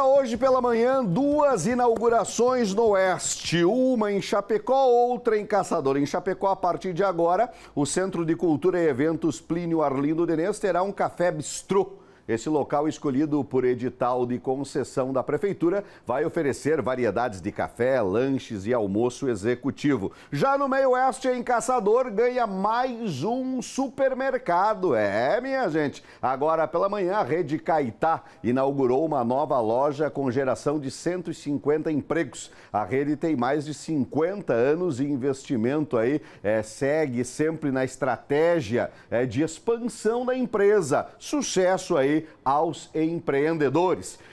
Hoje pela manhã, duas inaugurações no Oeste, uma em Chapecó, outra em Caçador. Em Chapecó, a partir de agora, o Centro de Cultura e Eventos Plínio Arlindo Denez terá um café bistrô esse local, escolhido por edital de concessão da Prefeitura, vai oferecer variedades de café, lanches e almoço executivo. Já no meio oeste, em Caçador, ganha mais um supermercado. É, minha gente. Agora pela manhã, a rede Caetá inaugurou uma nova loja com geração de 150 empregos. A rede tem mais de 50 anos e investimento aí é, segue sempre na estratégia é, de expansão da empresa. Sucesso aí aos empreendedores.